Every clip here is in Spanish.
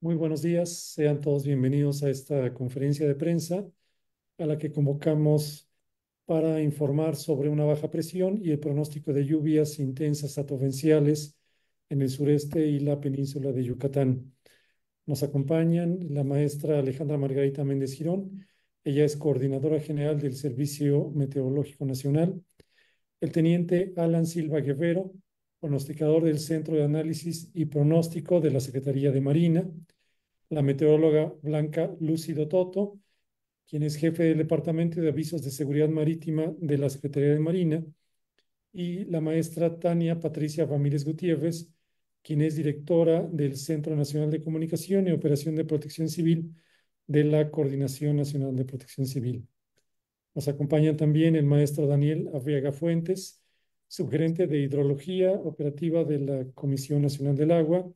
Muy buenos días, sean todos bienvenidos a esta conferencia de prensa a la que convocamos para informar sobre una baja presión y el pronóstico de lluvias intensas atovenciales en el sureste y la península de Yucatán. Nos acompañan la maestra Alejandra Margarita Méndez Girón, ella es coordinadora general del Servicio Meteorológico Nacional, el teniente Alan Silva Guerrero, pronosticador del Centro de Análisis y Pronóstico de la Secretaría de Marina, la meteoróloga Blanca Lucido Toto, quien es jefe del Departamento de Avisos de Seguridad Marítima de la Secretaría de Marina, y la maestra Tania Patricia Ramírez Gutiérrez, quien es directora del Centro Nacional de Comunicación y Operación de Protección Civil de la Coordinación Nacional de Protección Civil. Nos acompañan también el maestro Daniel Arriaga Fuentes, subgerente de Hidrología Operativa de la Comisión Nacional del Agua,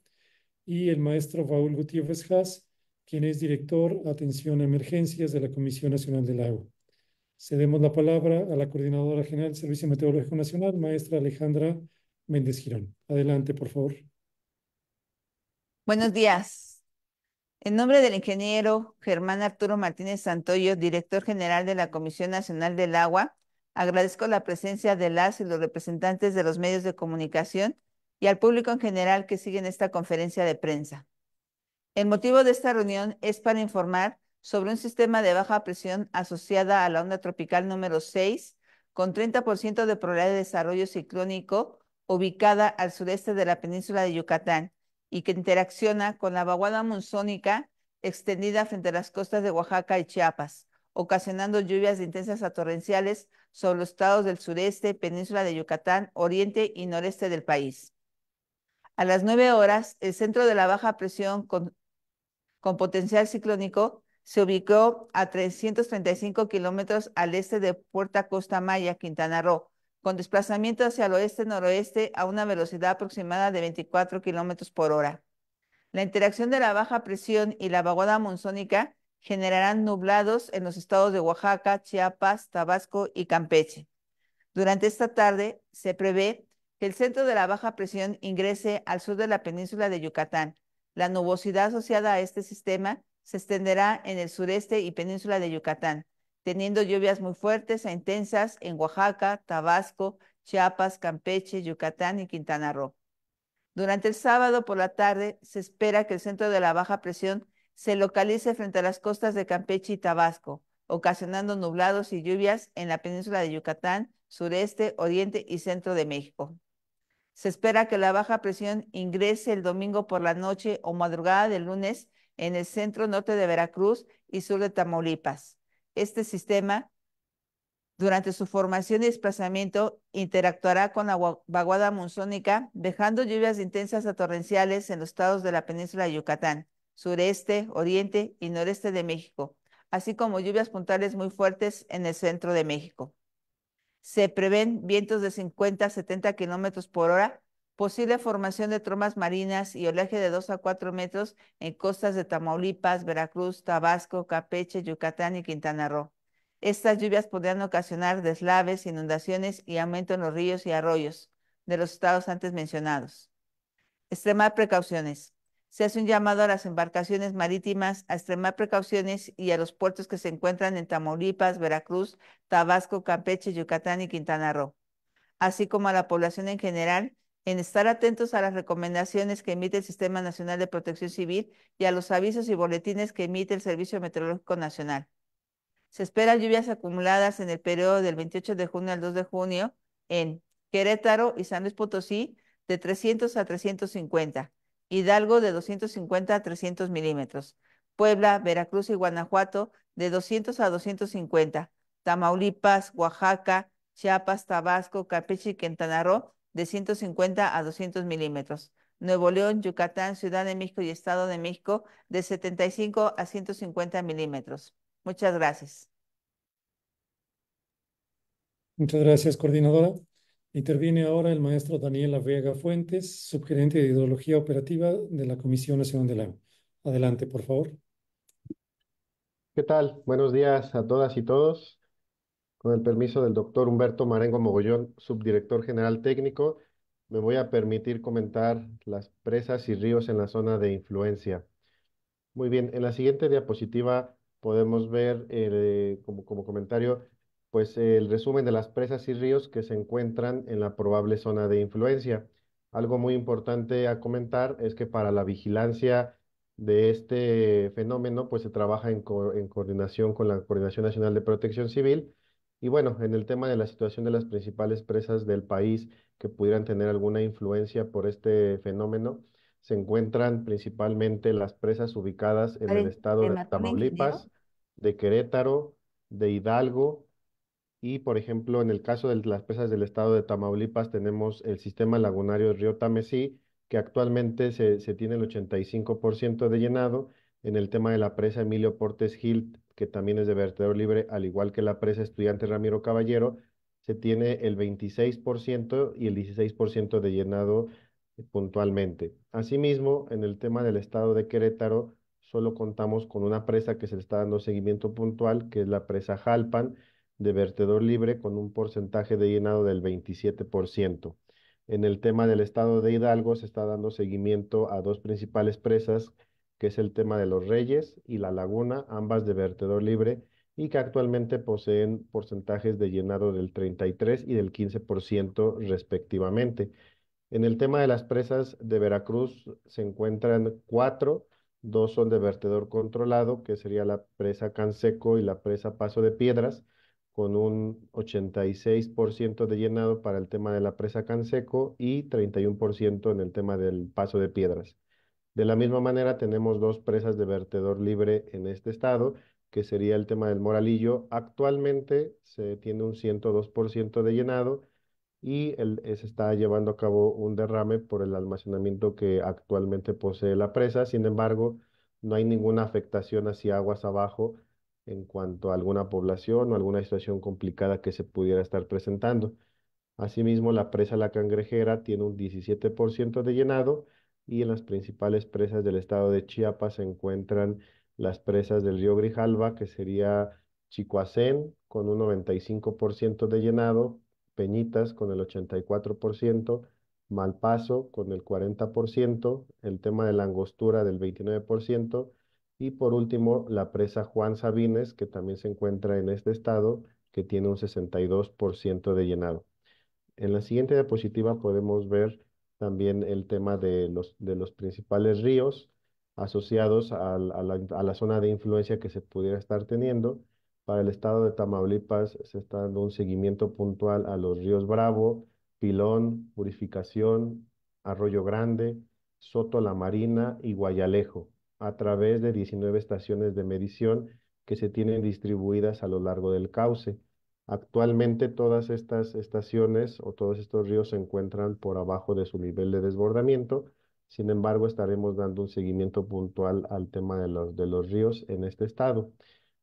y el maestro Raúl Gutiérrez Haas, quien es director Atención a Emergencias de la Comisión Nacional del Agua. Cedemos la palabra a la Coordinadora General del Servicio Meteorológico Nacional, maestra Alejandra Méndez Girón. Adelante, por favor. Buenos días. En nombre del ingeniero Germán Arturo Martínez Santoyo, director general de la Comisión Nacional del Agua, Agradezco la presencia de las y los representantes de los medios de comunicación y al público en general que siguen esta conferencia de prensa. El motivo de esta reunión es para informar sobre un sistema de baja presión asociada a la onda tropical número 6, con 30% de probabilidad de desarrollo ciclónico, ubicada al sureste de la península de Yucatán y que interacciona con la vaguada monzónica extendida frente a las costas de Oaxaca y Chiapas ocasionando lluvias intensas a torrenciales sobre los estados del sureste, península de Yucatán, oriente y noreste del país. A las 9 horas, el centro de la baja presión con, potencial ciclónico se ubicó a 335 kilómetros al este de Puerta Costa Maya, Quintana Roo, con desplazamiento hacia el oeste-noroeste a una velocidad aproximada de 24 kilómetros por hora. La interacción de la baja presión y la vaguada monzónica generarán nublados en los estados de Oaxaca, Chiapas, Tabasco y Campeche. Durante esta tarde se prevé que el centro de la baja presión ingrese al sur de la península de Yucatán. La nubosidad asociada a este sistema se extenderá en el sureste y península de Yucatán, teniendo lluvias muy fuertes e intensas en Oaxaca, Tabasco, Chiapas, Campeche, Yucatán y Quintana Roo. Durante el sábado por la tarde se espera que el centro de la baja presión se localice frente a las costas de Campeche y Tabasco, ocasionando nublados y lluvias en la península de Yucatán, sureste, oriente y centro de México. Se espera que la baja presión ingrese el domingo por la noche o madrugada del lunes en el centro norte de Veracruz y sur de Tamaulipas. Este sistema, durante su formación y desplazamiento, interactuará con la vaguada monzónica, dejando lluvias intensas a torrenciales en los estados de la península de Yucatán, sureste, oriente y noreste de México, así como lluvias puntuales muy fuertes en el centro de México. Se prevén vientos de 50 a 70 kilómetros por hora, posible formación de tromas marinas y oleaje de 2 a 4 metros en costas de Tamaulipas, Veracruz, Tabasco, Capeche, Yucatán y Quintana Roo. Estas lluvias podrían ocasionar deslaves, inundaciones y aumento en los ríos y arroyos de los estados antes mencionados. Extremar precauciones se hace un llamado a las embarcaciones marítimas a extremar precauciones y a los puertos que se encuentran en Tamaulipas, Veracruz, Tabasco, Campeche, Yucatán y Quintana Roo, así como a la población en general en estar atentos a las recomendaciones que emite el Sistema Nacional de Protección Civil y a los avisos y boletines que emite el Servicio Meteorológico Nacional. Se esperan lluvias acumuladas en el periodo del 28 de junio al 2 de junio en Querétaro y San Luis Potosí de 300 a 350 Hidalgo de 250 a 300 milímetros, Puebla, Veracruz y Guanajuato de 200 a 250, Tamaulipas, Oaxaca, Chiapas, Tabasco, Campeche y Quintana Roo de 150 a 200 milímetros. Nuevo León, Yucatán, Ciudad de México y Estado de México de 75 a 150 milímetros. Muchas gracias. Muchas gracias, coordinadora. Interviene ahora el maestro Daniel Vega Fuentes, subgerente de Hidrología Operativa de la Comisión Nacional del Agua. Adelante, por favor. ¿Qué tal? Buenos días a todas y todos. Con el permiso del doctor Humberto Marengo Mogollón, subdirector general técnico, me voy a permitir comentar las presas y ríos en la zona de influencia. Muy bien, en la siguiente diapositiva podemos ver eh, como comentario pues el resumen de las presas y ríos que se encuentran en la probable zona de influencia. Algo muy importante a comentar es que para la vigilancia de este fenómeno, pues se trabaja en, coordinación con la Coordinación Nacional de Protección Civil. Y bueno, en el tema de la situación de las principales presas del país que pudieran tener alguna influencia por este fenómeno, se encuentran principalmente las presas ubicadas en el estado de Tamaulipas, de Querétaro, de Hidalgo, y, por ejemplo, en el caso de las presas del estado de Tamaulipas, tenemos el sistema lagunario del río Tamesí, que actualmente se, tiene el 85% de llenado. En el tema de la presa Emilio Portes Gil, que también es de vertedero libre, al igual que la presa Estudiante Ramiro Caballero, se tiene el 26% y el 16% de llenado puntualmente. Asimismo, en el tema del estado de Querétaro, solo contamos con una presa que se le está dando seguimiento puntual, que es la presa Jalpan, de vertedor libre con un porcentaje de llenado del 27%. En el tema del estado de Hidalgo se está dando seguimiento a dos principales presas, que es el tema de los Reyes y la Laguna, ambas de vertedor libre y que actualmente poseen porcentajes de llenado del 33 y del 15% respectivamente. En el tema de las presas de Veracruz se encuentran cuatro, dos son de vertedor controlado, que sería la presa Canseco y la presa Paso de Piedras, con un 86% de llenado para el tema de la presa Canseco y 31% en el tema del paso de piedras. De la misma manera, tenemos dos presas de vertedor libre en este estado, que sería el tema del Moralillo. Actualmente se tiene un 102% de llenado y eh, se está llevando a cabo un derrame por el almacenamiento que actualmente posee la presa. Sin embargo, no hay ninguna afectación hacia aguas abajo en cuanto a alguna población o alguna situación complicada que se pudiera estar presentando. Asimismo, la presa La Cangrejera tiene un 17% de llenado y en las principales presas del estado de Chiapas se encuentran las presas del río Grijalva, que sería Chicoacén con un 95% de llenado, Peñitas con el 84%, Malpaso con el 40%, el tema de la angostura del 29%, y por último, la presa Juan Sabines, que también se encuentra en este estado, que tiene un 62% de llenado. En la siguiente diapositiva podemos ver también el tema de los, principales ríos asociados la, a la zona de influencia que se pudiera estar teniendo. Para el estado de Tamaulipas se está dando un seguimiento puntual a los ríos Bravo, Pilón, Purificación, Arroyo Grande, Soto La Marina y Guayalejo a través de 19 estaciones de medición que se tienen distribuidas a lo largo del cauce. Actualmente todas estas estaciones o todos estos ríos se encuentran por abajo de su nivel de desbordamiento. Sin embargo, estaremos dando un seguimiento puntual al tema de los, de los ríos en este estado.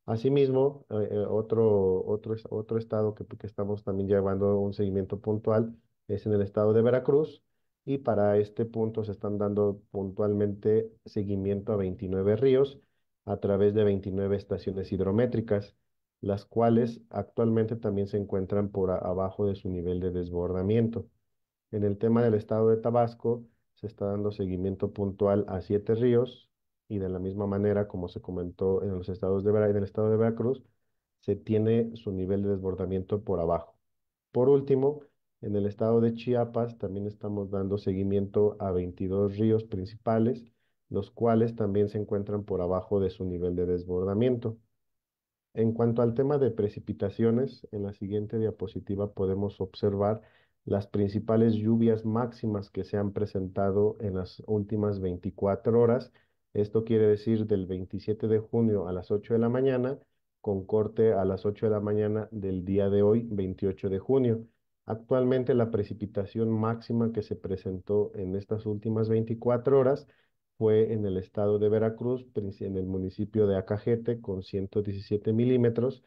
Asimismo, eh, eh, otro, otro, otro estado que, que estamos también llevando un seguimiento puntual es en el estado de Veracruz, y para este punto se están dando puntualmente seguimiento a 29 ríos a través de 29 estaciones hidrométricas, las cuales actualmente también se encuentran por abajo de su nivel de desbordamiento. En el tema del estado de Tabasco, se está dando seguimiento puntual a siete ríos y de la misma manera, como se comentó en los estados de en el estado de Veracruz, se tiene su nivel de desbordamiento por abajo. Por último, en el estado de Chiapas también estamos dando seguimiento a 22 ríos principales, los cuales también se encuentran por abajo de su nivel de desbordamiento. En cuanto al tema de precipitaciones, en la siguiente diapositiva podemos observar las principales lluvias máximas que se han presentado en las últimas 24 horas. Esto quiere decir del 27 de junio a las 8 de la mañana, con corte a las 8 de la mañana del día de hoy, 28 de junio. Actualmente la precipitación máxima que se presentó en estas últimas 24 horas fue en el estado de Veracruz, en el municipio de Acajete, con 117 milímetros.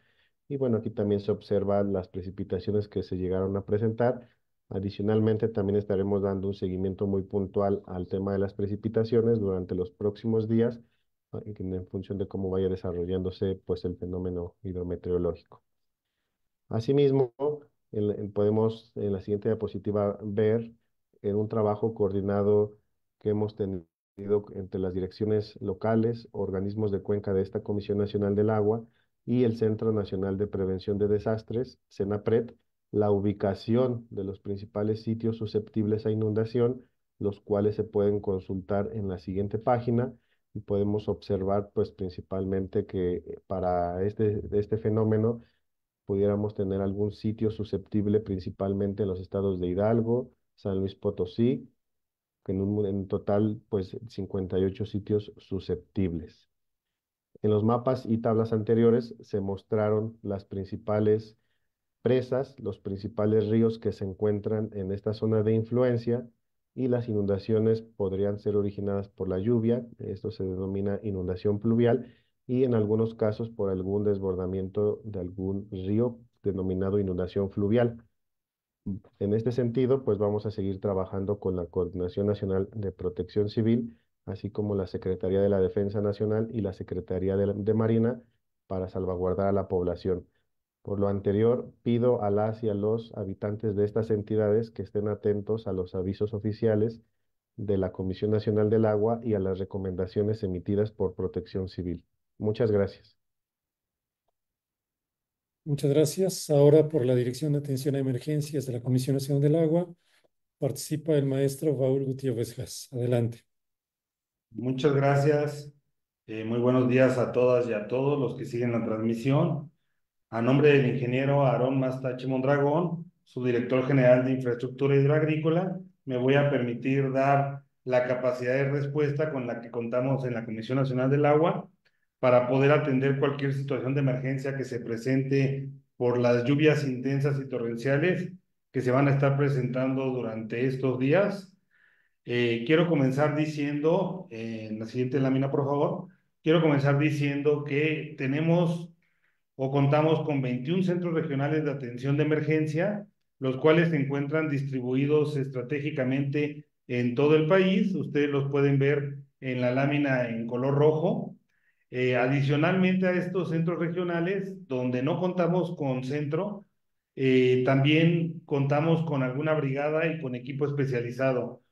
Y bueno, aquí también se observan las precipitaciones que se llegaron a presentar. Adicionalmente, también estaremos dando un seguimiento muy puntual al tema de las precipitaciones durante los próximos días, ah, en función de cómo vaya desarrollándose pues, el fenómeno hidrometeorológico. Asimismo, podemos en la siguiente diapositiva ver en un trabajo coordinado que hemos tenido entre las direcciones locales, organismos de cuenca de esta Comisión Nacional del Agua y el Centro Nacional de Prevención de Desastres, CENAPRED, la ubicación de los principales sitios susceptibles a inundación, los cuales se pueden consultar en la siguiente página y podemos observar pues principalmente que eh, para este, este fenómeno pudiéramos tener algún sitio susceptible principalmente en los estados de Hidalgo, San Luis Potosí, en, un, en total pues 58 sitios susceptibles. En los mapas y tablas anteriores se mostraron las principales presas, los principales ríos que se encuentran en esta zona de influencia y las inundaciones podrían ser originadas por la lluvia, esto se denomina inundación pluvial, y en algunos casos por algún desbordamiento de algún río denominado inundación fluvial. En este sentido, pues vamos a seguir trabajando con la Coordinación Nacional de Protección Civil, así como la Secretaría de la Defensa Nacional y la Secretaría de, Marina para salvaguardar a la población. Por lo anterior, pido a las y a los habitantes de estas entidades que estén atentos a los avisos oficiales de la Comisión Nacional del Agua y a las recomendaciones emitidas por Protección Civil. Muchas gracias. Muchas gracias. Ahora por la Dirección de Atención a Emergencias de la Comisión Nacional del Agua, participa el maestro Raúl Gutiérrez Gas. Adelante. Muchas gracias. Eh, muy buenos días a todas y a todos los que siguen la transmisión. A nombre del ingeniero Aarón Mastache Mondragón, subdirector general de Infraestructura Hidroagrícola, me voy a permitir dar la capacidad de respuesta con la que contamos en la Comisión Nacional del Agua para poder atender cualquier situación de emergencia que se presente por las lluvias intensas y torrenciales que se van a estar presentando durante estos días. Eh, quiero comenzar diciendo, eh, en la siguiente lámina, por favor, quiero comenzar diciendo que tenemos o contamos con 21 centros regionales de atención de emergencia, los cuales se encuentran distribuidos estratégicamente en todo el país. Ustedes los pueden ver en la lámina en color rojo. Eh, adicionalmente a estos centros regionales, donde no contamos con centro, eh, también contamos con alguna brigada y con equipo especializado.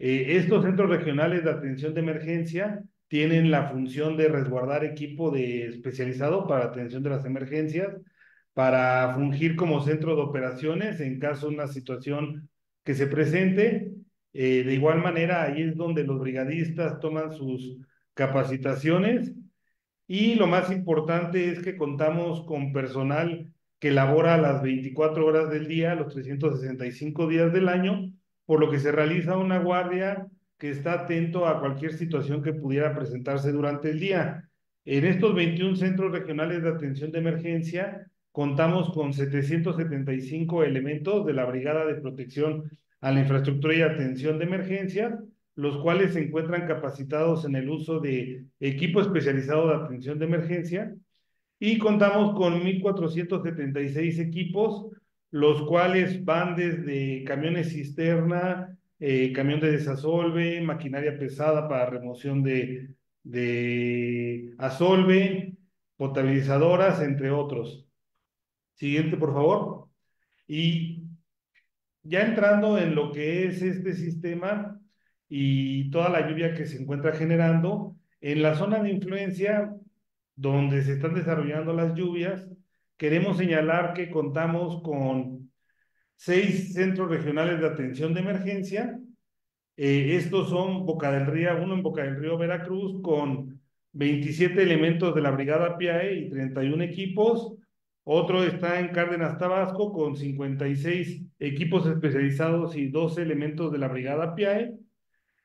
Eh, estos centros regionales de atención de emergencia tienen la función de resguardar equipo de especializado para atención de las emergencias, para fungir como centro de operaciones en caso de una situación que se presente. de igual manera, ahí es donde los brigadistas toman sus capacitaciones y lo más importante es que contamos con personal que labora las 24 horas del día, los 365 días del año, por lo que se realiza una guardia que está atento a cualquier situación que pudiera presentarse durante el día. En estos 21 centros regionales de atención de emergencia contamos con 775 elementos de la Brigada de Protección a la Infraestructura y Atención de Emergencia, los cuales se encuentran capacitados en el uso de equipo especializado de atención de emergencia y contamos con 1.476 equipos, los cuales van desde camiones cisterna, eh, camión de desasolve, maquinaria pesada para remoción de, de asolve, potabilizadoras, entre otros. Siguiente, por favor. Y ya entrando en lo que es este sistema, y toda la lluvia que se encuentra generando. En la zona de influencia donde se están desarrollando las lluvias, queremos señalar que contamos con seis centros regionales de atención de emergencia. Eh, estos son Boca del Río, uno en Boca del Río Veracruz, con 27 elementos de la Brigada PIAE y 31 equipos. Otro está en Cárdenas, Tabasco, con 56 equipos especializados y 12 elementos de la Brigada PIAE.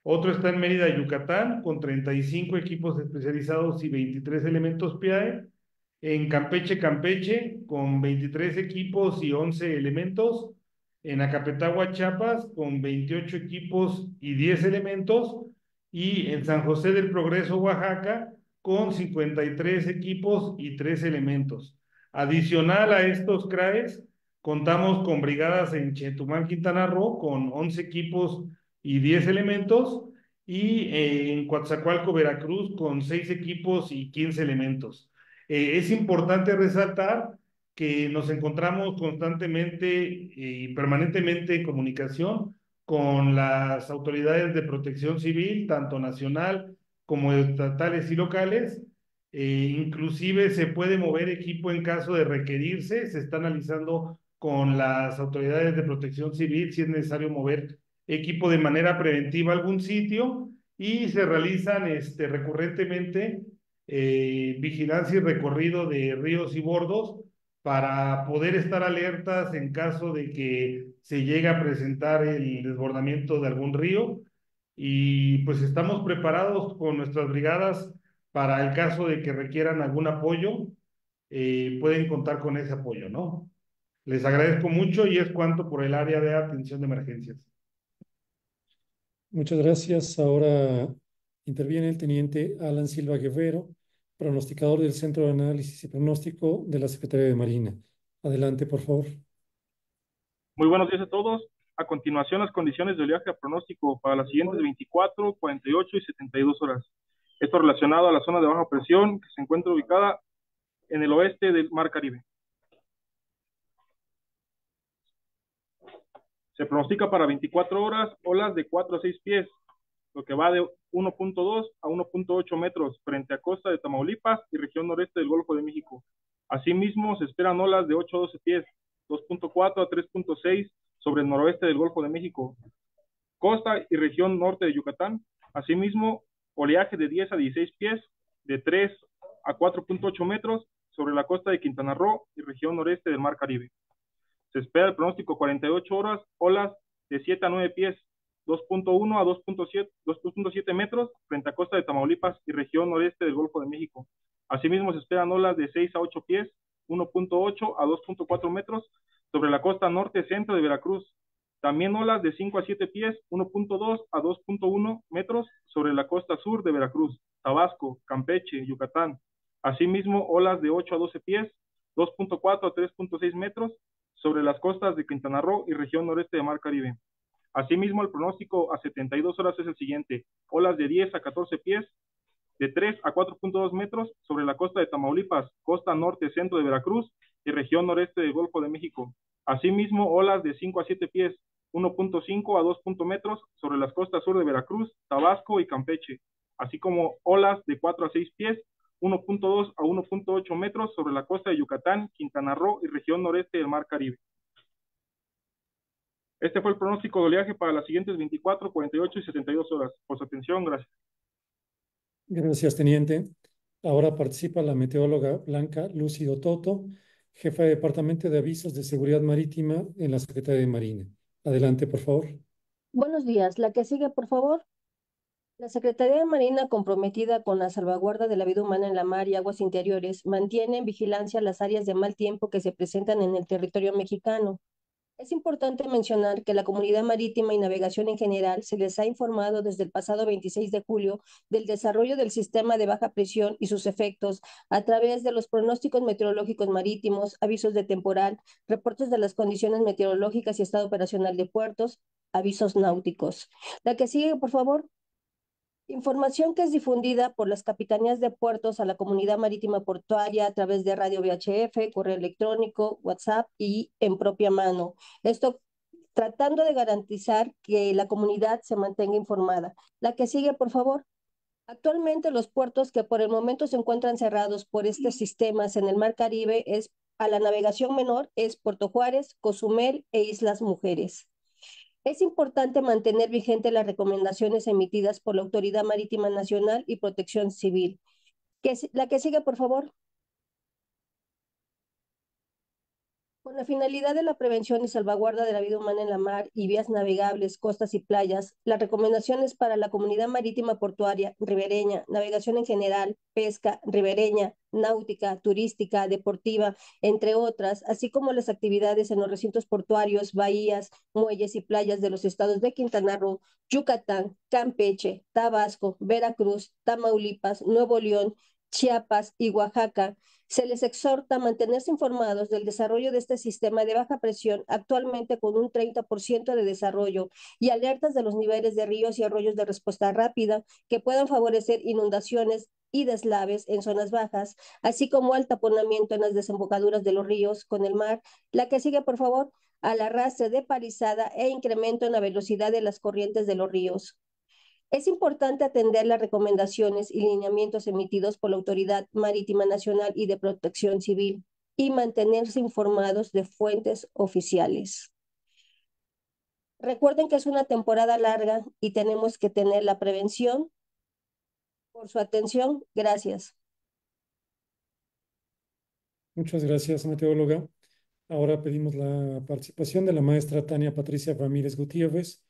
Otro está en Mérida, Yucatán, con 35 equipos especializados y 23 elementos PIAE. En Campeche, Campeche, con 23 equipos y 11 elementos. En Acapetagua, Chiapas, con 28 equipos y 10 elementos. Y en San José del Progreso, Oaxaca, con 53 equipos y 3 elementos. Adicional a estos CRAES, contamos con brigadas en Chetumal, Quintana Roo, con 11 equipos y 10 elementos, y eh, en Coatzacoalco, Veracruz, con 6 equipos y 15 elementos. Eh, es importante resaltar que nos encontramos constantemente eh, y permanentemente en comunicación con las autoridades de protección civil, tanto nacional como estatales y locales. inclusive se puede mover equipo en caso de requerirse, se está analizando con las autoridades de protección civil si es necesario mover equipo de manera preventiva a algún sitio y se realizan este, recurrentemente eh, vigilancia y recorrido de ríos y bordos para poder estar alertas en caso de que se llegue a presentar el desbordamiento de algún río y pues estamos preparados con nuestras brigadas para el caso de que requieran algún apoyo, eh, pueden contar con ese apoyo, ¿no? Les agradezco mucho y es cuanto por el área de atención de emergencias. Muchas gracias. Ahora interviene el teniente Alan Silva Guevero, pronosticador del Centro de Análisis y Pronóstico de la Secretaría de Marina. Adelante, por favor. Muy buenos días a todos. A continuación, las condiciones de oleaje a pronóstico para las siguientes 24, 48 y 72 horas. Esto relacionado a la zona de baja presión que se encuentra ubicada en el oeste del Mar Caribe. Se pronostica para 24 horas olas de 4 a 6 pies, lo que va de 1.2 a 1.8 metros frente a costa de Tamaulipas y región noreste del Golfo de México. Asimismo, se esperan olas de 8 a 12 pies, 2.4 a 3.6 sobre el noroeste del Golfo de México, costa y región norte de Yucatán. Asimismo, oleaje de 10 a 16 pies, de 3 a 4.8 metros sobre la costa de Quintana Roo y región noreste del Mar Caribe. Se espera el pronóstico 48 horas, olas de 7 a 9 pies, 2.1 a 2.7 metros frente a costa de Tamaulipas y región noreste del Golfo de México. Asimismo, se esperan olas de 6 a 8 pies, 1.8 a 2.4 metros sobre la costa norte-centro de Veracruz. También olas de 5 a 7 pies, 1.2 a 2.1 metros sobre la costa sur de Veracruz, Tabasco, Campeche, Yucatán. Asimismo, olas de 8 a 12 pies, 2.4 a 3.6 metros sobre las costas de Quintana Roo y región noreste de Mar Caribe. Asimismo, el pronóstico a 72 horas es el siguiente, olas de 10 a 14 pies, de 3 a 4.2 metros sobre la costa de Tamaulipas, costa norte, centro de Veracruz y región noreste del Golfo de México. Asimismo, olas de 5 a 7 pies, 1.5 a 2.0 metros sobre las costas sur de Veracruz, Tabasco y Campeche, así como olas de 4 a 6 pies 1.2 a 1.8 metros sobre la costa de Yucatán, Quintana Roo y región noreste del Mar Caribe. Este fue el pronóstico de oleaje para las siguientes 24, 48 y 72 horas. Por su atención, gracias. Gracias, teniente. Ahora participa la meteoróloga Blanca Lúcido Toto, jefa de Departamento de Avisos de Seguridad Marítima en la Secretaría de Marina. Adelante, por favor. Buenos días. La que sigue, por favor. La Secretaría de Marina, comprometida con la salvaguarda de la vida humana en la mar y aguas interiores, mantiene en vigilancia las áreas de mal tiempo que se presentan en el territorio mexicano. Es importante mencionar que la comunidad marítima y navegación en general se les ha informado desde el pasado 26 de julio del desarrollo del sistema de baja presión y sus efectos a través de los pronósticos meteorológicos marítimos, avisos de temporal, reportes de las condiciones meteorológicas y estado operacional de puertos, avisos náuticos. La que sigue, por favor. Información que es difundida por las capitanías de puertos a la comunidad marítima portuaria a través de radio VHF, correo electrónico, WhatsApp y en propia mano. Esto tratando de garantizar que la comunidad se mantenga informada. La que sigue, por favor. Actualmente los puertos que por el momento se encuentran cerrados por estos sistemas en el Mar Caribe es a la navegación menor es Puerto Juárez, Cozumel e Islas Mujeres. Es importante mantener vigente las recomendaciones emitidas por la Autoridad Marítima Nacional y Protección Civil. la que sigue, por favor. Con la finalidad de la prevención y salvaguarda de la vida humana en la mar y vías navegables, costas y playas, las recomendaciones para la comunidad marítima portuaria, ribereña, navegación en general, pesca, ribereña, náutica, turística, deportiva, entre otras, así como las actividades en los recintos portuarios, bahías, muelles y playas de los estados de Quintana Roo, Yucatán, Campeche, Tabasco, Veracruz, Tamaulipas, Nuevo León, Chiapas y Oaxaca, se les exhorta a mantenerse informados del desarrollo de este sistema de baja presión, actualmente con un 30% de desarrollo, y alertas de los niveles de ríos y arroyos de respuesta rápida que puedan favorecer inundaciones y deslaves en zonas bajas, así como el taponamiento en las desembocaduras de los ríos con el mar. La que sigue, por favor, al arrastre de parizada e incremento en la velocidad de las corrientes de los ríos. Es importante atender las recomendaciones y lineamientos emitidos por la Autoridad Marítima Nacional y de Protección Civil y mantenerse informados de fuentes oficiales. Recuerden que es una temporada larga y tenemos que tener la prevención. Por su atención, gracias. Muchas gracias, meteoróloga. Ahora pedimos la participación de la maestra Tania Patricia Ramírez Gutiérrez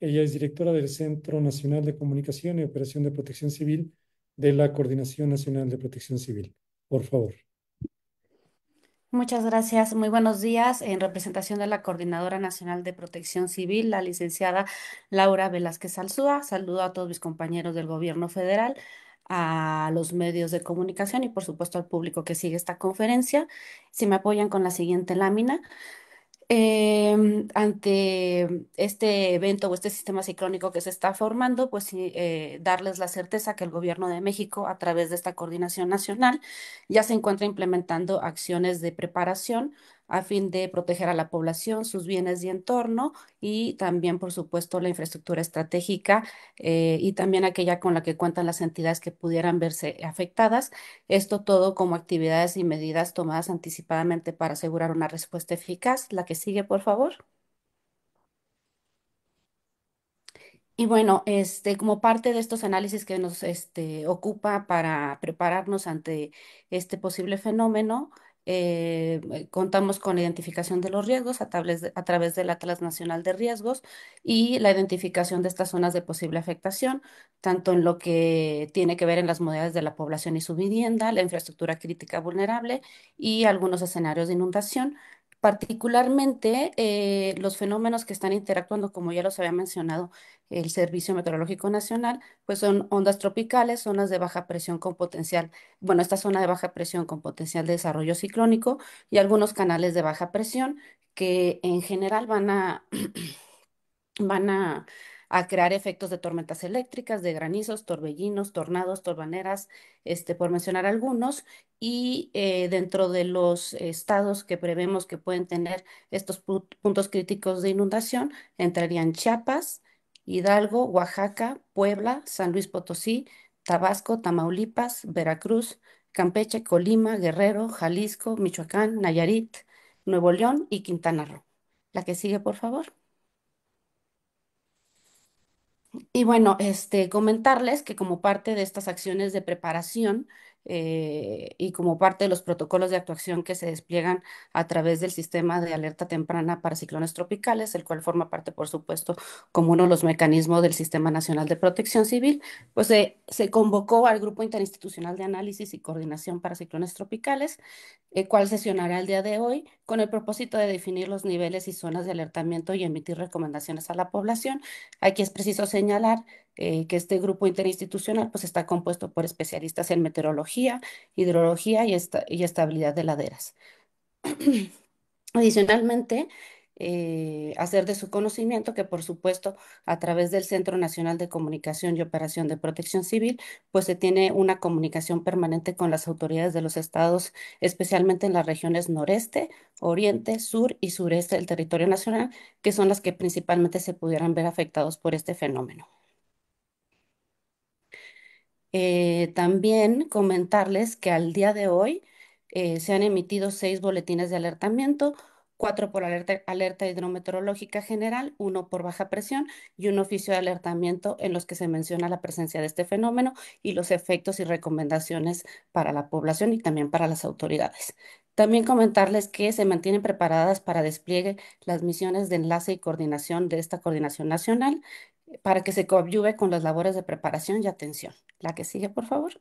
ella es directora del Centro Nacional de Comunicación y Operación de Protección Civil de la Coordinación Nacional de Protección Civil. Por favor. Muchas gracias. Muy buenos días. En representación de la Coordinadora Nacional de Protección Civil, la licenciada Laura Velázquez Alzúa, saludo a todos mis compañeros del Gobierno Federal, a los medios de comunicación y, por supuesto, al público que sigue esta conferencia. Si me apoyan con la siguiente lámina. Em, ante este evento o este sistema ciclónico que se está formando, pues eh, darles la certeza que el gobierno de México, a través de esta coordinación nacional, ya se encuentra implementando acciones de preparación a fin de proteger a la población, sus bienes y entorno, y también, por supuesto, la infraestructura estratégica eh, y también aquella con la que cuentan las entidades que pudieran verse afectadas. Esto todo como actividades y medidas tomadas anticipadamente para asegurar una respuesta eficaz. La que sigue, por favor. Y bueno, este, como parte de estos análisis que nos este, ocupa para prepararnos ante este posible fenómeno, eh, eh, contamos con la identificación de los riesgos a, de, través del Atlas Nacional de Riesgos y la identificación de estas zonas de posible afectación, tanto en lo que tiene que ver en las modalidades de la población y su vivienda, la infraestructura crítica vulnerable y algunos escenarios de inundación Particularmente eh, los fenómenos que están interactuando, como ya los había mencionado el Servicio Meteorológico Nacional, pues son ondas tropicales, zonas de baja presión con potencial, bueno, esta zona de baja presión con potencial de desarrollo ciclónico y algunos canales de baja presión que en general van a, van a a crear efectos de tormentas eléctricas, de granizos, torbellinos, tornados, torbaneras, este, por mencionar algunos, y eh, dentro de los estados que prevemos que pueden tener estos puntos críticos de inundación, entrarían Chiapas, Hidalgo, Oaxaca, Puebla, San Luis Potosí, Tabasco, Tamaulipas, Veracruz, Campeche, Colima, Guerrero, Jalisco, Michoacán, Nayarit, Nuevo León y Quintana Roo. La que sigue, por favor. Y bueno, este, comentarles que como parte de estas acciones de preparación eh, y como parte de los protocolos de actuación que se despliegan a través del sistema de alerta temprana para ciclones tropicales, el cual forma parte, por supuesto, como uno de los mecanismos del Sistema Nacional de Protección Civil, pues se convocó al Grupo Interinstitucional de Análisis y Coordinación para Ciclones Tropicales, el cual sesionará el día de hoy con el propósito de definir los niveles y zonas de alertamiento y emitir recomendaciones a la población. Aquí es preciso señalar eh, que este grupo interinstitucional pues está compuesto por especialistas en meteorología, hidrología y, estabilidad de laderas. Adicionalmente, eh, hacer de su conocimiento que, por supuesto, a través del Centro Nacional de Comunicación y Operación de Protección Civil, pues se tiene una comunicación permanente con las autoridades de los estados, especialmente en las regiones noreste, oriente, sur y sureste del territorio nacional, que son las que principalmente se pudieran ver afectados por este fenómeno. Eh, también comentarles que al día de hoy eh, se han emitido seis boletines de alertamiento, cuatro por alerta, alerta hidrometeorológica general, uno por baja presión y un oficio de alertamiento en los que se menciona la presencia de este fenómeno y los efectos y recomendaciones para la población y también para las autoridades. También comentarles que se mantienen preparadas para despliegue las misiones de enlace y coordinación de esta coordinación nacional para que se coadyuve con las labores de preparación y atención. La que sigue, por favor.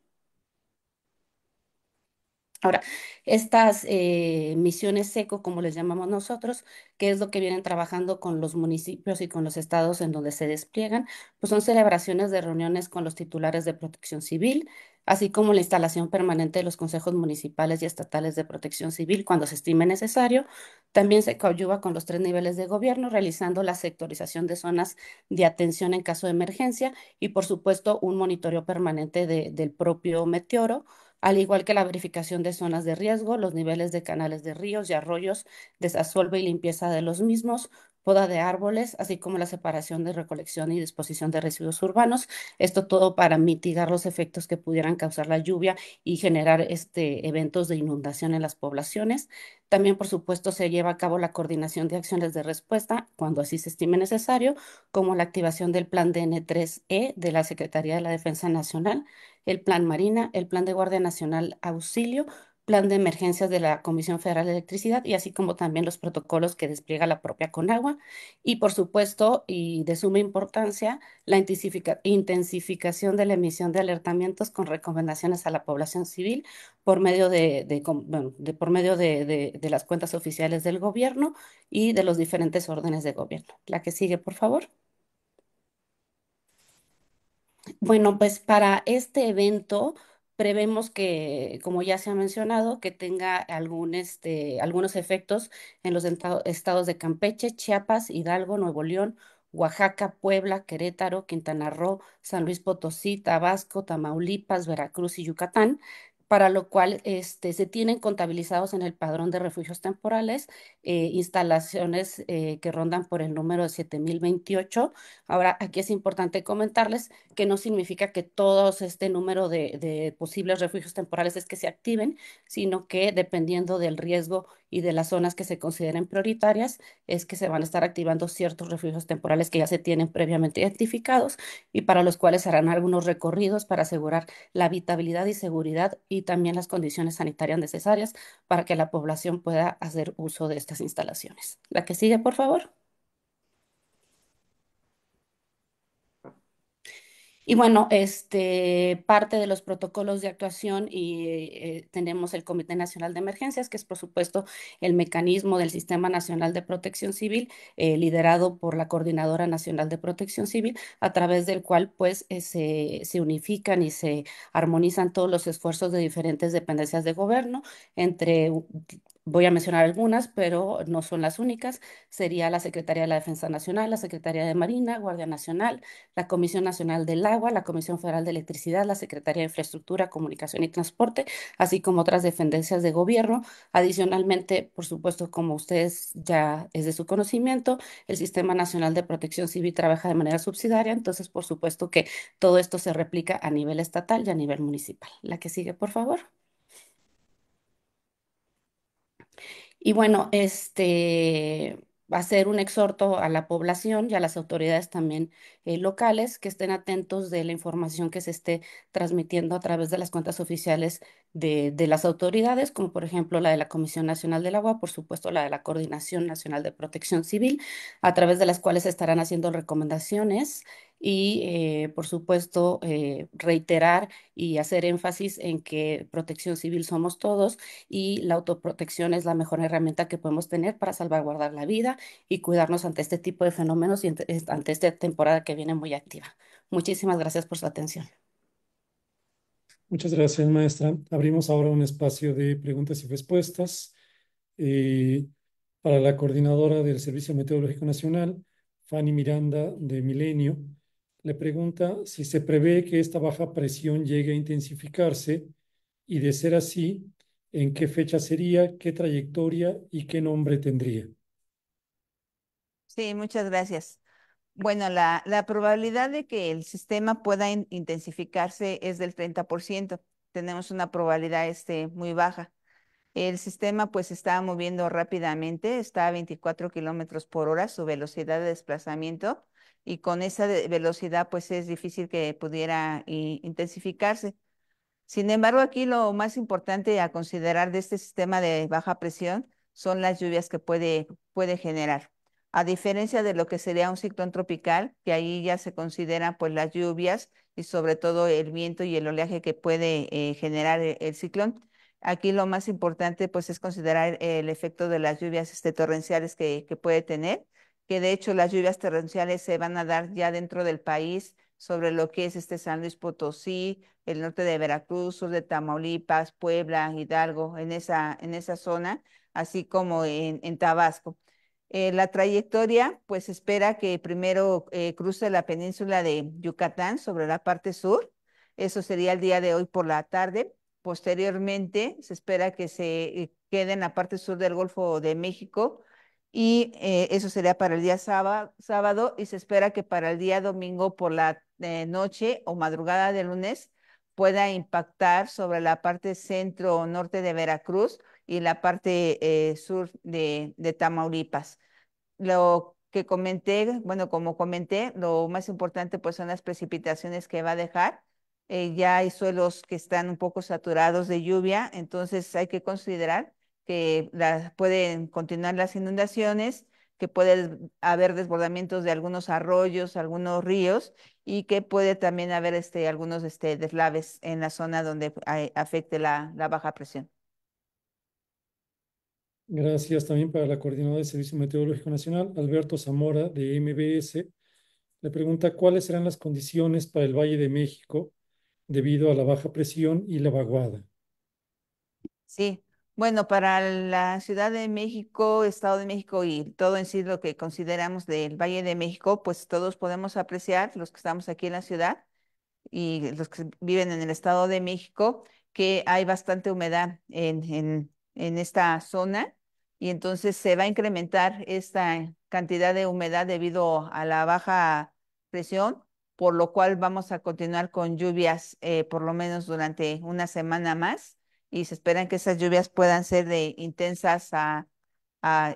Ahora, estas eh, misiones seco, como les llamamos nosotros, que es lo que vienen trabajando con los municipios y con los estados en donde se despliegan, pues son celebraciones de reuniones con los titulares de protección civil, así como la instalación permanente de los consejos municipales y estatales de protección civil cuando se estime necesario. También se coadyuva con los tres niveles de gobierno, realizando la sectorización de zonas de atención en caso de emergencia y, por supuesto, un monitoreo permanente del propio meteoro al igual que la verificación de zonas de riesgo, los niveles de canales de ríos y arroyos, desasolve y limpieza de los mismos, poda de árboles, así como la separación de recolección y disposición de residuos urbanos. Esto todo para mitigar los efectos que pudieran causar la lluvia y generar este, eventos de inundación en las poblaciones. También, por supuesto, se lleva a cabo la coordinación de acciones de respuesta cuando así se estime necesario, como la activación del plan DN3E de la Secretaría de la Defensa Nacional, el plan Marina, el plan de Guardia Nacional Auxilio, plan de emergencias de la Comisión Federal de Electricidad y así como también los protocolos que despliega la propia Conagua. Y por supuesto, y de suma importancia, la intensificación de la emisión de alertamientos con recomendaciones a la población civil por medio de, por medio de las cuentas oficiales del gobierno y de los diferentes órdenes de gobierno. La que sigue, por favor. Bueno, pues para este evento prevemos que, como ya se ha mencionado, que tenga algún, este, algunos efectos en los estados de Campeche, Chiapas, Hidalgo, Nuevo León, Oaxaca, Puebla, Querétaro, Quintana Roo, San Luis Potosí, Tabasco, Tamaulipas, Veracruz y Yucatán, para lo cual este, se tienen contabilizados en el padrón de refugios temporales eh, instalaciones eh, que rondan por el número de 7028. Ahora, aquí es importante comentarles que no significa que todos este número de, de posibles refugios temporales es que se activen, sino que dependiendo del riesgo y de las zonas que se consideren prioritarias es que se van a estar activando ciertos refugios temporales que ya se tienen previamente identificados y para los cuales se harán algunos recorridos para asegurar la habitabilidad y seguridad y también las condiciones sanitarias necesarias para que la población pueda hacer uso de estas instalaciones. La que sigue, por favor. Y bueno, este, parte de los protocolos de actuación y eh, tenemos el Comité Nacional de Emergencias, que es por supuesto el mecanismo del Sistema Nacional de Protección Civil, eh, liderado por la Coordinadora Nacional de Protección Civil, a través del cual pues eh, se, se, unifican y se armonizan todos los esfuerzos de diferentes dependencias de gobierno entre Voy a mencionar algunas, pero no son las únicas. Sería la Secretaría de la Defensa Nacional, la Secretaría de Marina, Guardia Nacional, la Comisión Nacional del Agua, la Comisión Federal de Electricidad, la Secretaría de Infraestructura, Comunicación y Transporte, así como otras dependencias de gobierno. Adicionalmente, por supuesto, como ustedes ya es de su conocimiento, el Sistema Nacional de Protección Civil trabaja de manera subsidiaria, entonces, por supuesto que todo esto se replica a nivel estatal y a nivel municipal. La que sigue, por favor. Y bueno, este, hacer un exhorto a la población y a las autoridades también eh, locales que estén atentos de la información que se esté transmitiendo a través de las cuentas oficiales de, de, las autoridades, como por ejemplo la de la Comisión Nacional del Agua, por supuesto la de la Coordinación Nacional de Protección Civil, a través de las cuales estarán haciendo recomendaciones y, eh, por supuesto, eh, reiterar y hacer énfasis en que protección civil somos todos y la autoprotección es la mejor herramienta que podemos tener para salvaguardar la vida y cuidarnos ante este tipo de fenómenos y ante esta temporada que viene muy activa. Muchísimas gracias por su atención. Muchas gracias, maestra. Abrimos ahora un espacio de preguntas y respuestas eh, para la coordinadora del Servicio Meteorológico Nacional, Fanny Miranda de Milenio le pregunta si se prevé que esta baja presión llegue a intensificarse y de ser así, en qué fecha sería, qué trayectoria y qué nombre tendría. Sí, muchas gracias. Bueno, la, probabilidad de que el sistema pueda intensificarse es del 30%. Tenemos una probabilidad este, muy baja. El sistema pues está moviendo rápidamente, está a 24 kilómetros por hora su velocidad de desplazamiento y con esa velocidad pues es difícil que pudiera eh, intensificarse. Sin embargo, aquí lo más importante a considerar de este sistema de baja presión son las lluvias que puede, puede generar. A diferencia de lo que sería un ciclón tropical, que ahí ya se consideran pues las lluvias y sobre todo el viento y el oleaje que puede eh, generar e, el, ciclón. Aquí lo más importante pues es considerar el efecto de las lluvias este, torrenciales que puede tener que de hecho las lluvias torrenciales se van a dar ya dentro del país sobre lo que es este San Luis Potosí, el norte de Veracruz, sur de Tamaulipas, Puebla, Hidalgo, en esa, en esa zona, así como en, Tabasco. Eh, la trayectoria, pues espera que primero eh, cruce la península de Yucatán sobre la parte sur. Eso sería el día de hoy por la tarde. Posteriormente, se espera que se eh, quede en la parte sur del Golfo de México, y eh, eso sería para el día sábado, y se espera que para el día domingo por la eh, noche o madrugada de lunes pueda impactar sobre la parte centro o norte de Veracruz y la parte eh, sur de, Tamaulipas. Lo que comenté, bueno, como comenté, lo más importante pues son las precipitaciones que va a dejar. ya hay suelos que están un poco saturados de lluvia, entonces hay que considerar que pueden continuar las inundaciones, que puede haber desbordamientos de algunos arroyos, algunos ríos y que puede también haber este, algunos este, deslaves en la zona donde afecte la, la baja presión. Gracias también para la coordinadora de Servicio Meteorológico Nacional, Alberto Zamora, de MBS. Le pregunta cuáles serán las condiciones para el Valle de México debido a la baja presión y la vaguada. Sí, bueno, para la Ciudad de México, Estado de México y todo en sí lo que consideramos del Valle de México, pues todos podemos apreciar, los que estamos aquí en la ciudad y los que viven en el Estado de México, que hay bastante humedad en, esta zona y entonces se va a incrementar esta cantidad de humedad debido a la baja presión, por lo cual vamos a continuar con lluvias eh, por lo menos durante una semana más y se esperan que esas lluvias puedan ser de intensas a,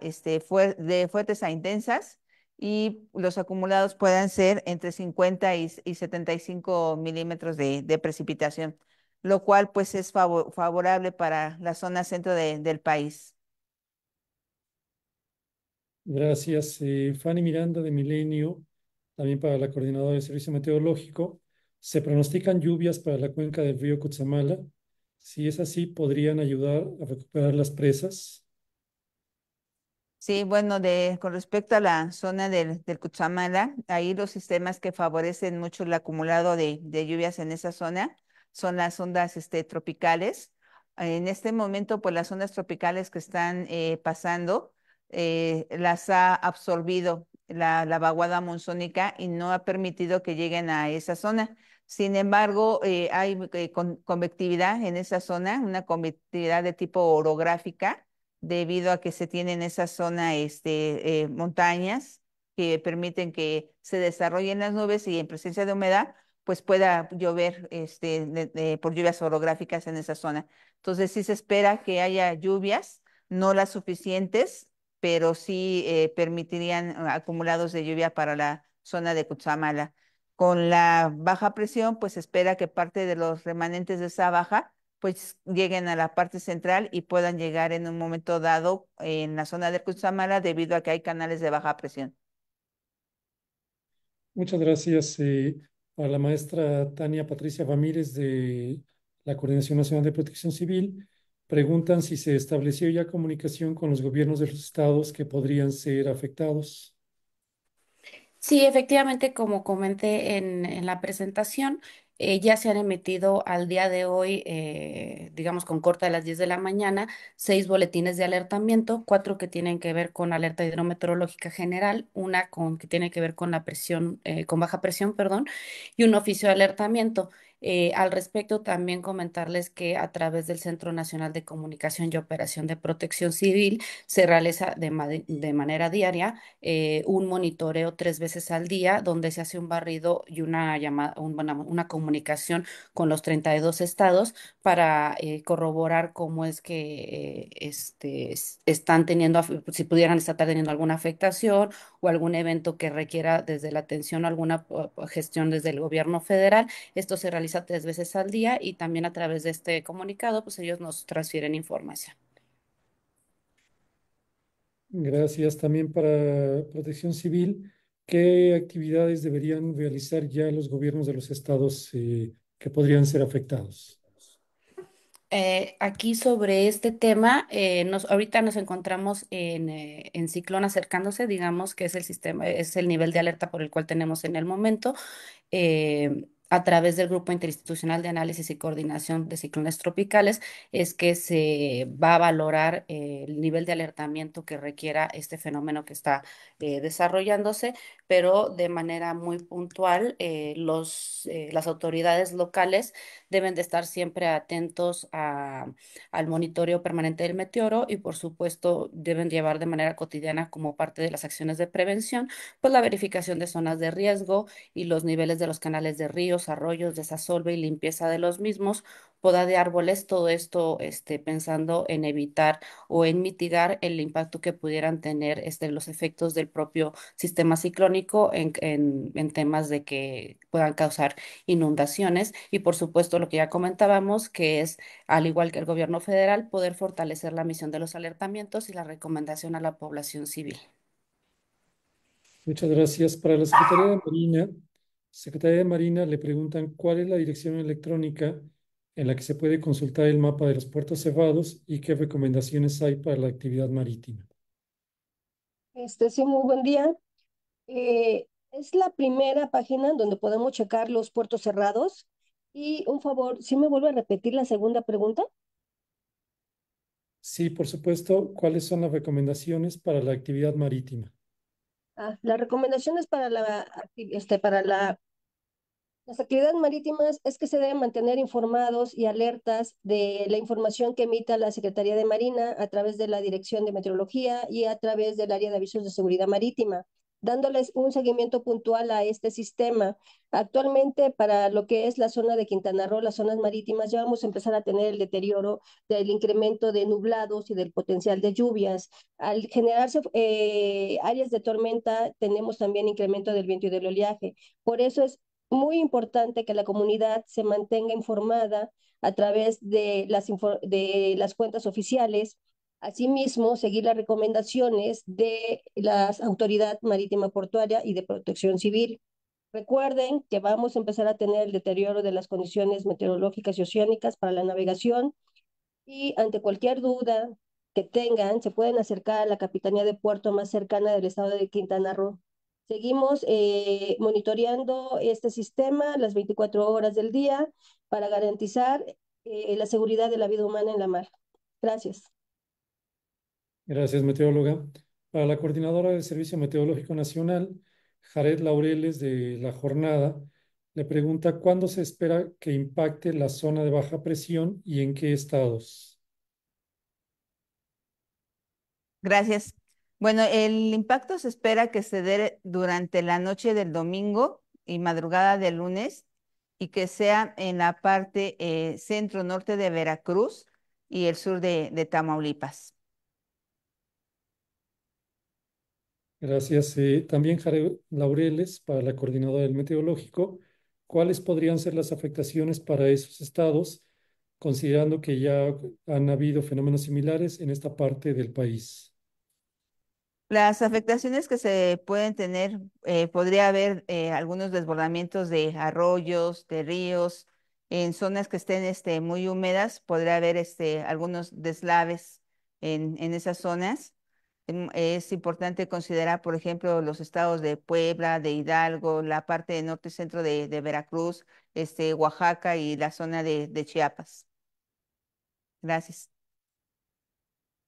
este, de fuertes a intensas y los acumulados puedan ser entre 50 y, 75 milímetros de, precipitación, lo cual pues es favorable para la zona centro del país. Gracias. Eh, Fanny Miranda de Milenio, también para la coordinadora de Servicio Meteorológico. Se pronostican lluvias para la cuenca del río Cutzamala, si es así, ¿podrían ayudar a recuperar las presas? Sí, bueno, con respecto a la zona del, del ahí los sistemas que favorecen mucho el acumulado de, lluvias en esa zona son las ondas este, tropicales. En este momento, pues las ondas tropicales que están eh, pasando eh, las ha absorbido la, la vaguada monzónica y no ha permitido que lleguen a esa zona. Sin embargo, eh, hay eh, convectividad en esa zona, una convectividad de tipo orográfica, debido a que se tienen en esa zona este, eh, montañas que permiten que se desarrollen las nubes y en presencia de humedad, pues pueda llover este, por lluvias orográficas en esa zona. Entonces, sí se espera que haya lluvias, no las suficientes, pero sí permitirían acumulados de lluvia para la zona de Cutzamala con la baja presión, pues espera que parte de los remanentes de esa baja pues lleguen a la parte central y puedan llegar en un momento dado en la zona de Cuzamara debido a que hay canales de baja presión. Muchas gracias eh, a la maestra Tania Patricia Ramírez de la Coordinación Nacional de Protección Civil. Preguntan si se estableció ya comunicación con los gobiernos de los estados que podrían ser afectados. Sí, efectivamente, como comenté en, en la presentación, eh, ya se han emitido al día de hoy, eh, digamos con corta de las 10 de la mañana, seis boletines de alertamiento, cuatro que tienen que ver con alerta hidrometeorológica general, una con, que tiene que ver con la presión, eh, con baja presión, perdón, y un oficio de alertamiento. Eh, al respecto, también comentarles que a través del Centro Nacional de Comunicación y Operación de Protección Civil se realiza de, manera diaria eh, un monitoreo tres veces al día, donde se hace un barrido y una, llamada, una comunicación con los 32 estados para eh, corroborar cómo es que este, están teniendo, si pudieran estar teniendo alguna afectación o algún evento que requiera desde la atención o alguna gestión desde el gobierno federal. Esto se realiza tres veces al día y también a través de este comunicado, pues ellos nos transfieren información. Gracias. También para Protección Civil, ¿qué actividades deberían realizar ya los gobiernos de los estados eh, que podrían ser afectados? Eh, aquí sobre este tema, eh, nos, ahorita nos encontramos en, en, ciclón acercándose, digamos que es el sistema, es el nivel de alerta por el cual tenemos en el momento a través del Grupo Interinstitucional de Análisis y Coordinación de Ciclones Tropicales es que se va a valorar eh, el nivel de alertamiento que requiera este fenómeno que está eh, desarrollándose pero de manera muy puntual eh, eh, las autoridades locales deben de estar siempre atentos al monitoreo permanente del meteoro y por supuesto deben llevar de manera cotidiana como parte de las acciones de prevención pues la verificación de zonas de riesgo y los niveles de los canales de ríos, arroyos, desasolve y limpieza de los mismos poda de árboles, todo esto este, pensando en evitar o en mitigar el impacto que pudieran tener este, los efectos del propio sistema ciclónico en, temas de que puedan causar inundaciones y por supuesto lo que ya comentábamos, que es, al igual que el gobierno federal, poder fortalecer la misión de los alertamientos y la recomendación a la población civil. Muchas gracias. Para la Secretaría de Marina, Secretaría de Marina le preguntan cuál es la dirección electrónica en la que se puede consultar el mapa de los puertos cerrados y qué recomendaciones hay para la actividad marítima. Este, sí, muy buen día. Eh, es la primera página donde podemos checar los puertos cerrados. Y un favor, ¿sí me vuelve a repetir la segunda pregunta? Sí, por supuesto. ¿Cuáles son las recomendaciones para la actividad marítima? Ah, las recomendaciones para la, este, para la las actividades marítimas es que se deben mantener informados y alertas de la información que emita la Secretaría de Marina a través de la Dirección de Meteorología y a través del área de avisos de seguridad marítima, dándoles un seguimiento puntual a este sistema. Actualmente, para lo que es la zona de Quintana Roo, las zonas marítimas, ya vamos a empezar a tener el deterioro del incremento de nublados y del potencial de lluvias. Al generarse eh, áreas de tormenta, tenemos también incremento del viento y del oleaje. Por eso es muy importante que la comunidad se mantenga informada a través de las, de las cuentas oficiales, asimismo seguir las recomendaciones de la autoridad marítima portuaria y de protección civil. Recuerden que vamos a empezar a tener el deterioro de las condiciones meteorológicas y oceánicas para la navegación y ante cualquier duda que tengan, se pueden acercar a la Capitanía de Puerto más cercana del estado de Quintana Roo Seguimos eh, monitoreando este sistema las 24 horas del día para garantizar eh, la seguridad de la vida humana en la mar. Gracias. Gracias, meteoróloga. Para la coordinadora del Servicio Meteorológico Nacional, Jared Laureles de La Jornada, le pregunta cuándo se espera que impacte la zona de baja presión y en qué estados. Gracias. Bueno, el impacto se espera que se dé durante la noche del domingo y madrugada del lunes y que sea en la parte eh, centro-norte de Veracruz y el sur de, Tamaulipas. Gracias. Eh, también Jare Laureles, para la coordinadora del meteorológico, ¿cuáles podrían ser las afectaciones para esos estados, considerando que ya han habido fenómenos similares en esta parte del país? Las afectaciones que se pueden tener, eh, podría haber eh, algunos desbordamientos de arroyos, de ríos, en zonas que estén este, muy húmedas, podría haber este, algunos deslaves en, esas zonas. Em, es importante considerar, por ejemplo, los estados de Puebla, de Hidalgo, la parte norte y centro de, Veracruz, este, Oaxaca y la zona de Chiapas. Gracias.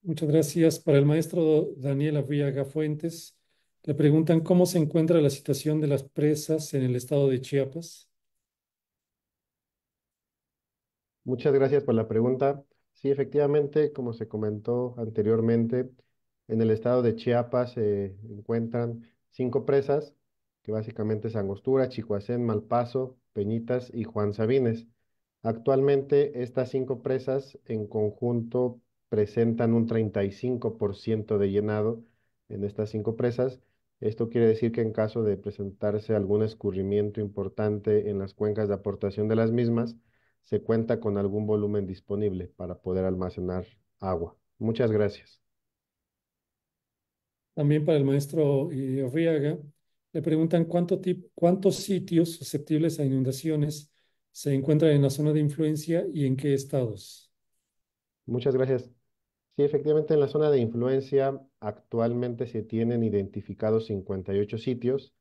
Muchas gracias. Para el maestro Daniel Avillaga Fuentes, le preguntan cómo se encuentra la situación de las presas en el estado de Chiapas. Muchas gracias por la pregunta. Sí, efectivamente, como se comentó anteriormente, en el estado de Chiapas se encuentran cinco presas, que básicamente es Angostura, Chicoacén, Malpaso, Peñitas y Juan Sabines. Actualmente estas cinco presas en conjunto presentan un 35% de llenado en estas cinco presas. Esto quiere decir que en caso de presentarse algún escurrimiento importante en las cuencas de aportación de las mismas, se cuenta con algún volumen disponible para poder almacenar agua. Muchas gracias. También para el maestro eh, Riaga, le preguntan cuánto cuántos sitios susceptibles a inundaciones se encuentran en la zona de influencia y en qué estados. Muchas gracias. Sí, efectivamente, en la zona de influencia actualmente se tienen identificados 58 sitios.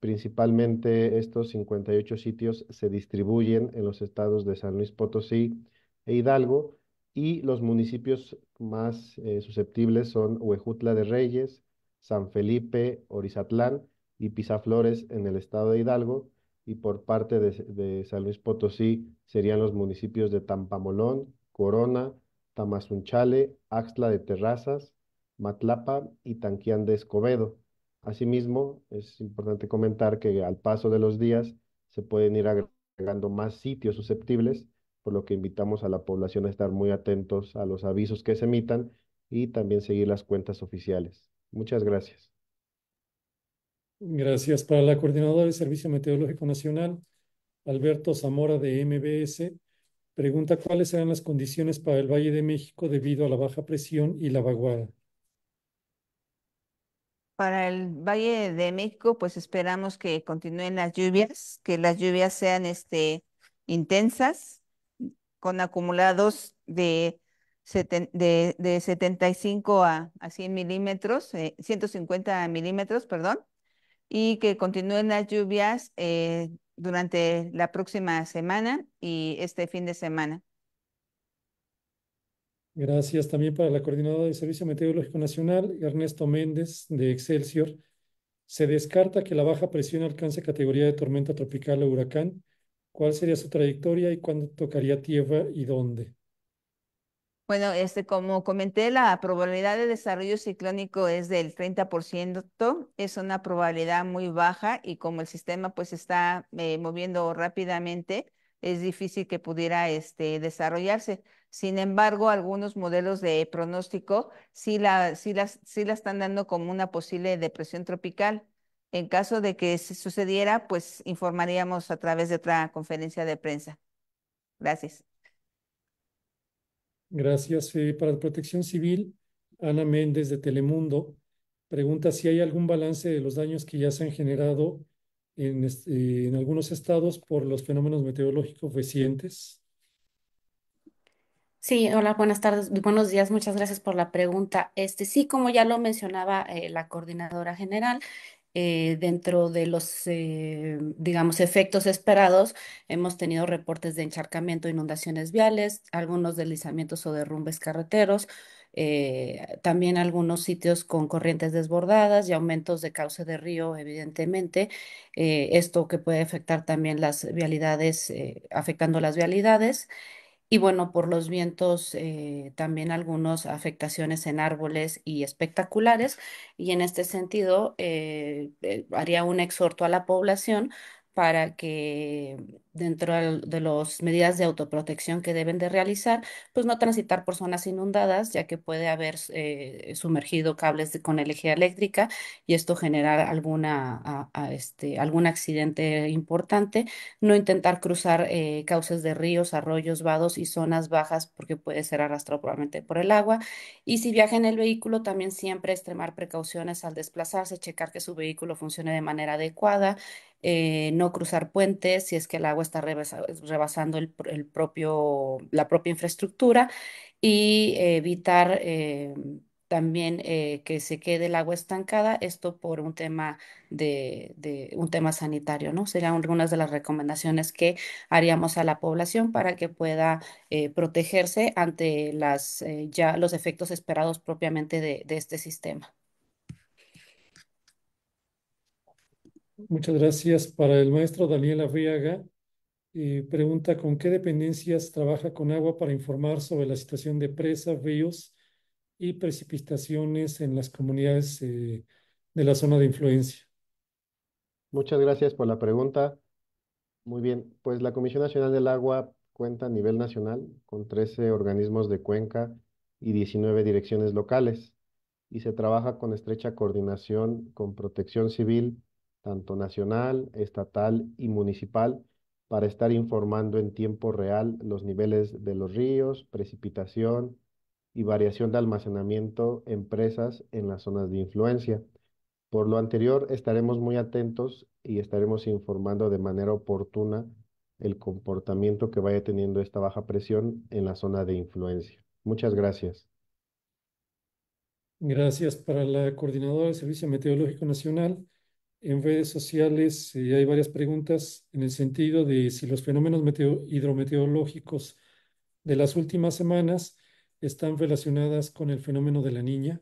Principalmente estos 58 sitios se distribuyen en los estados de San Luis Potosí e Hidalgo y los municipios más eh, susceptibles son Huejutla de Reyes, San Felipe, Orizatlán y Pisaflores en el estado de Hidalgo y por parte de San Luis Potosí serían los municipios de Tampamolón, Corona, Tamazunchale, Axtla de Terrazas, Matlapa y Tanquián de Escobedo. Asimismo, es importante comentar que al paso de los días se pueden ir agregando más sitios susceptibles, por lo que invitamos a la población a estar muy atentos a los avisos que se emitan y también seguir las cuentas oficiales. Muchas gracias. Gracias para la coordinadora del Servicio Meteorológico Nacional, Alberto Zamora de MBS. Pregunta cuáles serán las condiciones para el Valle de México debido a la baja presión y la vaguada. Para el Valle de México, pues esperamos que continúen las lluvias, que las lluvias sean este, intensas, con acumulados de, 75 a, 100 milímetros, 150 eh, milímetros, perdón, y que continúen las lluvias eh, durante la próxima semana y este fin de semana. Gracias también para la coordinadora del Servicio Meteorológico Nacional, Ernesto Méndez, de Excelsior. Se descarta que la baja presión alcance categoría de tormenta tropical o huracán. ¿Cuál sería su trayectoria y cuándo tocaría tierra y dónde? Bueno, este, como comenté, la probabilidad de desarrollo ciclónico es del 30%, es una probabilidad muy baja y como el sistema pues está eh, moviendo rápidamente, es difícil que pudiera este, desarrollarse. Sin embargo, algunos modelos de pronóstico sí la, sí las, sí la están dando como una posible depresión tropical. En caso de que sucediera, pues informaríamos a través de otra conferencia de prensa. Gracias. Gracias. para protección civil, Ana Méndez de Telemundo pregunta si hay algún balance de los daños que ya se han generado eh, en, algunos estados por los fenómenos meteorológicos recientes. Sí, hola, buenas tardes, buenos días, muchas gracias por la pregunta. Este, sí, como ya lo mencionaba eh, la coordinadora general, eh, dentro de los, eh, digamos, efectos esperados, hemos tenido reportes de encharcamiento, inundaciones viales, algunos deslizamientos o derrumbes carreteros, eh, también algunos sitios con corrientes desbordadas y aumentos de cauce de río, evidentemente, esto que puede afectar también las vialidades, afectando las vialidades. Y bueno, por los vientos, eh, también algunas afectaciones en árboles y espectaculares. Y en este sentido, eh, eh, haría un exhorto a la población para que dentro de las medidas de autoprotección que deben de realizar, pues no transitar por zonas inundadas, ya que puede haber eh, sumergido cables con energía eléctrica y esto generar alguna, este, algún accidente importante. No intentar cruzar eh, cauces de ríos, arroyos, vados y zonas bajas porque puede ser arrastrado probablemente por el agua. Y si viaja en el vehículo, también siempre extremar precauciones al desplazarse, checar que su vehículo funcione de manera adecuada, eh, no cruzar puentes si es que el agua está rebasando el, propio, la propia infraestructura y evitar eh, también eh, que se quede el agua estancada, esto por un tema de, un tema sanitario, ¿no? Serían algunas de las recomendaciones que haríamos a la población para que pueda protegerse ante las, ya los efectos esperados propiamente de este sistema. Muchas gracias. Para el maestro Daniel Arriaga, pregunta con qué dependencias trabaja con agua para informar sobre la situación de presas, ríos y precipitaciones en las comunidades eh, de la zona de influencia. Muchas gracias por la pregunta. Muy bien, pues la Comisión Nacional del Agua cuenta a nivel nacional con 13 organismos de cuenca y 19 direcciones locales y se trabaja con estrecha coordinación con protección civil tanto nacional, estatal y municipal, para estar informando en tiempo real los niveles de los ríos, precipitación y variación de almacenamiento en presas en las zonas de influencia. Por lo anterior, estaremos muy atentos y estaremos informando de manera oportuna el comportamiento que vaya teniendo esta baja presión en la zona de influencia. Muchas gracias. Gracias para la coordinadora del Servicio Meteorológico Nacional en redes sociales eh, hay varias preguntas en el sentido de si los fenómenos hidrometeorológicos de las últimas semanas están relacionadas con el fenómeno de la niña.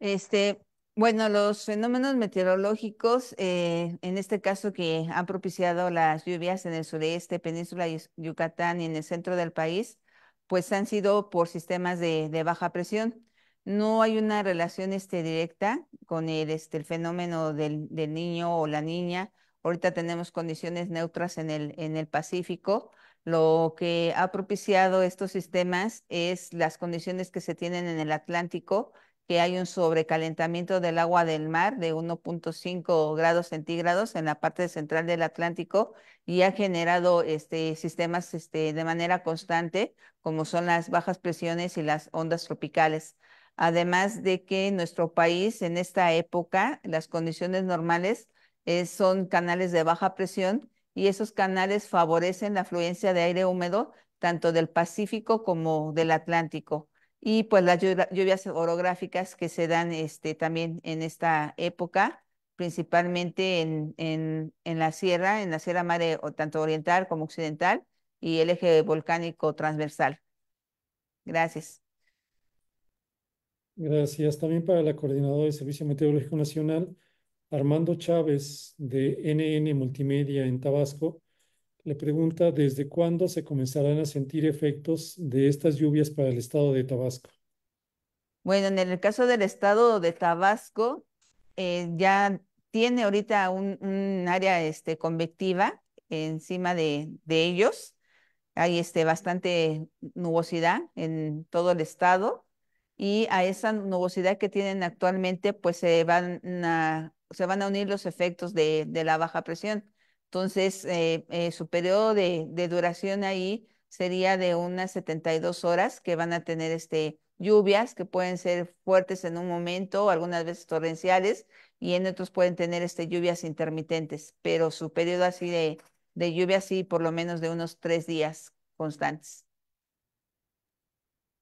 Este, bueno, los fenómenos meteorológicos, eh, en este caso que han propiciado las lluvias en el sureste, península Yucatán y en el centro del país, pues han sido por sistemas de baja presión no hay una relación este, directa con el, este, fenómeno del, niño o la niña. Ahorita tenemos condiciones neutras en el, Pacífico. Lo que ha propiciado estos sistemas es las condiciones que se tienen en el Atlántico, que hay un sobrecalentamiento del agua del mar de 1.5 grados centígrados en la parte central del Atlántico y ha generado este, sistemas este, de manera constante, como son las bajas presiones y las ondas tropicales además de que nuestro país en esta época, las condiciones normales eh, son canales de baja presión y esos canales favorecen la afluencia de aire húmedo tanto del Pacífico como del Atlántico. Y pues las lluvias orográficas que se dan este, también en esta época, principalmente en, la sierra, en la sierra madre tanto oriental como occidental y el eje volcánico transversal. Gracias. Gracias. También para la coordinadora de Servicio Meteorológico Nacional, Armando Chávez, de NN Multimedia en Tabasco, le pregunta desde cuándo se comenzarán a sentir efectos de estas lluvias para el estado de Tabasco. Bueno, en el caso del estado de Tabasco, eh, ya tiene ahorita un, área este, convectiva encima de, ellos. Hay este, bastante nubosidad en todo el estado y a esa nubosidad que tienen actualmente, pues se van a, se van a unir los efectos de, la baja presión. Entonces, eh, eh, su periodo de, duración ahí sería de unas 72 horas que van a tener este, lluvias que pueden ser fuertes en un momento, algunas veces torrenciales, y en otros pueden tener este, lluvias intermitentes, pero su periodo así de, de lluvia, sí, por lo menos de unos tres días constantes.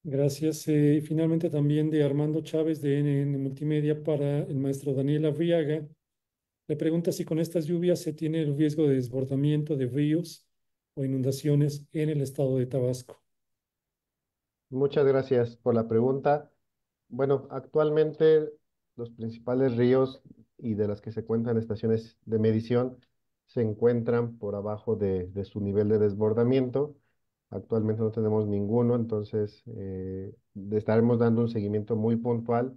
Gracias. Eh, finalmente también de Armando Chávez de NN Multimedia para el maestro Daniel Arriaga. Le pregunta si con estas lluvias se tiene el riesgo de desbordamiento de ríos o inundaciones en el estado de Tabasco. Muchas gracias por la pregunta. Bueno, actualmente los principales ríos y de las que se cuentan estaciones de medición se encuentran por abajo de su nivel de desbordamiento Actualmente no tenemos ninguno, entonces eh, estaremos dando un seguimiento muy puntual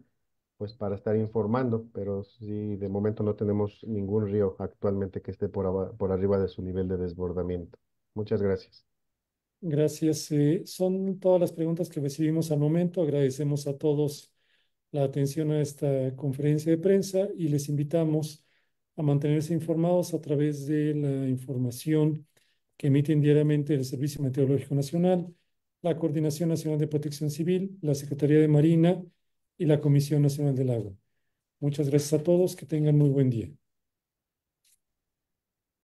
pues para estar informando, pero sí, de momento no tenemos ningún río actualmente que esté por, por arriba de su nivel de desbordamiento. Muchas gracias. Gracias. Eh, son todas las preguntas que recibimos al momento. Agradecemos a todos la atención a esta conferencia de prensa y les invitamos a mantenerse informados a través de la información que emiten diariamente el Servicio Meteorológico Nacional, la Coordinación Nacional de Protección Civil, la Secretaría de Marina y la Comisión Nacional del Agua. Muchas gracias a todos, que tengan muy buen día.